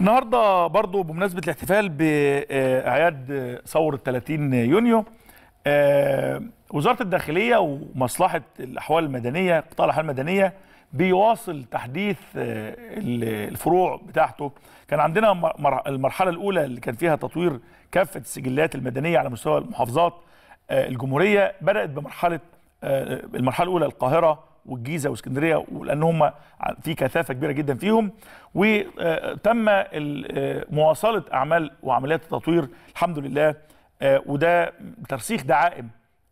النهارده برضو بمناسبه الاحتفال باعياد ثوره 30 يونيو آه، وزاره الداخليه ومصلحه الاحوال المدنيه قطاع الاحوال المدنيه بيواصل تحديث آه، الفروع بتاعته كان عندنا المرحله الاولى اللي كان فيها تطوير كافه السجلات المدنيه على مستوى المحافظات آه، الجمهوريه بدات بمرحله المرحله الاولى القاهره والجيزه واسكندريه لان هم في كثافه كبيره جدا فيهم وتم آه، مواصله اعمال وعمليات التطوير الحمد لله آه، وده ترسيخ دعائم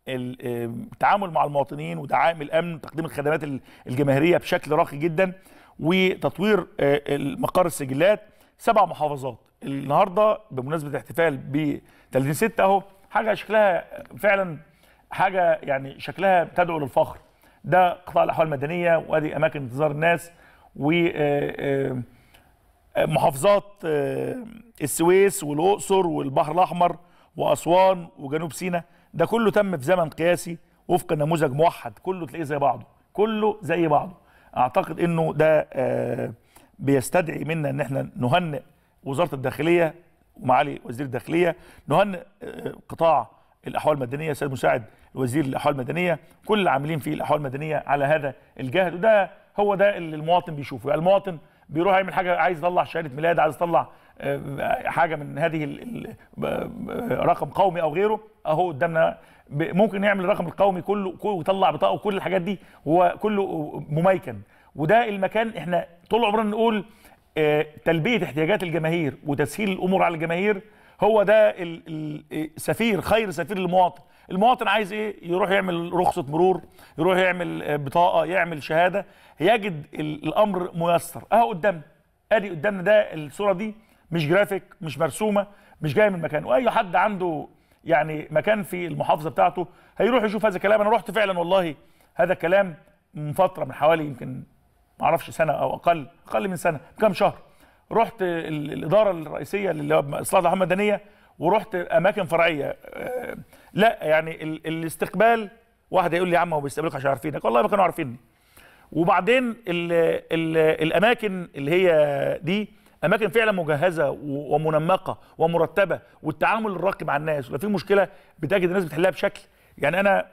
التعامل آه، مع المواطنين ودعائم الامن وتقديم الخدمات الجماهيريه بشكل راقي جدا وتطوير مقر السجلات سبع محافظات النهارده بمناسبه الاحتفال ب 30 6 اهو حاجه شكلها فعلا حاجه يعني شكلها تدعو للفخر ده قطاع الاحوال المدنيه وادي اماكن انتظار الناس و آه، آه، محافظات آه، السويس والاقصر والبحر الاحمر واسوان وجنوب سيناء ده كله تم في زمن قياسي وفق نموذج موحد كله تلاقيه زي بعضه كله زي بعضه اعتقد انه ده بيستدعي منا ان احنا نهنئ وزاره الداخليه ومعالي وزير الداخليه نهنئ قطاع الاحوال المدنيه سيد مساعد وزير الاحوال المدنيه كل العاملين في الاحوال المدنيه على هذا الجهد وده هو ده اللي المواطن بيشوفه يعني المواطن بيروح يعمل حاجه عايز يطلع شهاده ميلاد عايز يطلع آه، حاجه من هذه رقم قومي او غيره اهو قدامنا ممكن يعمل الرقم القومي كله ويطلع بطاقه وكل الحاجات دي هو كله مميكن وده المكان احنا طول عمرنا نقول آه، تلبيه احتياجات الجماهير وتسهيل الامور على الجماهير هو ده السفير إيه، خير سفير للمواطن المواطن عايز ايه يروح يعمل رخصه مرور يروح يعمل آه، بطاقه يعمل شهاده يجد الامر ميسر اهو قدامنا ادي قدامنا ده الصوره دي مش جرافيك مش مرسومه مش جايه من مكان واي حد عنده يعني مكان في المحافظه بتاعته هيروح يشوف هذا الكلام انا رحت فعلا والله هذا الكلام من فتره من حوالي يمكن ما اعرفش سنه او اقل اقل من سنه كام شهر رحت الاداره الرئيسيه للاصلاح الاحوال المدنيه ورحت اماكن فرعيه آه، لا يعني الاستقبال واحد يقول لي يا عم هو بيستقبلك عشان عارفينك والله ما كانوا عارفيني وبعدين ال ال الاماكن اللي هي دي اماكن فعلا مجهزه ومنمقه ومرتبه والتعامل الراقي مع الناس ولو في مشكله بتجد الناس بتحلها بشكل يعني انا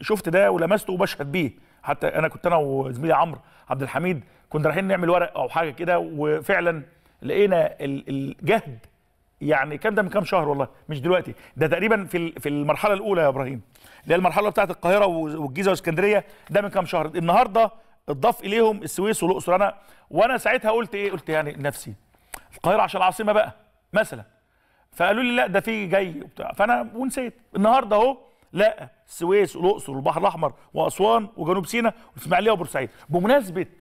شفت ده ولمسته وبشهد بيه حتى انا كنت انا وزميلي عمرو عبد الحميد كنا رايحين نعمل ورق او حاجه كده وفعلا لقينا الجهد يعني كان ده من كام شهر والله مش دلوقتي ده تقريبا في في المرحله الاولى يا ابراهيم اللي هي المرحله بتاعت القاهره والجيزه واسكندريه ده من كام شهر النهارده اتضاف اليهم السويس والاقصر انا وانا ساعتها قلت ايه قلت يعني لنفسي القاهره عشان العاصمه بقى مثلا فقالوا لي لا ده في جاي وبتاع فانا ونسيت النهارده اهو لا السويس والاقصر والبحر الاحمر واسوان وجنوب سيناء والاسماعيليه وبورسعيد بمناسبه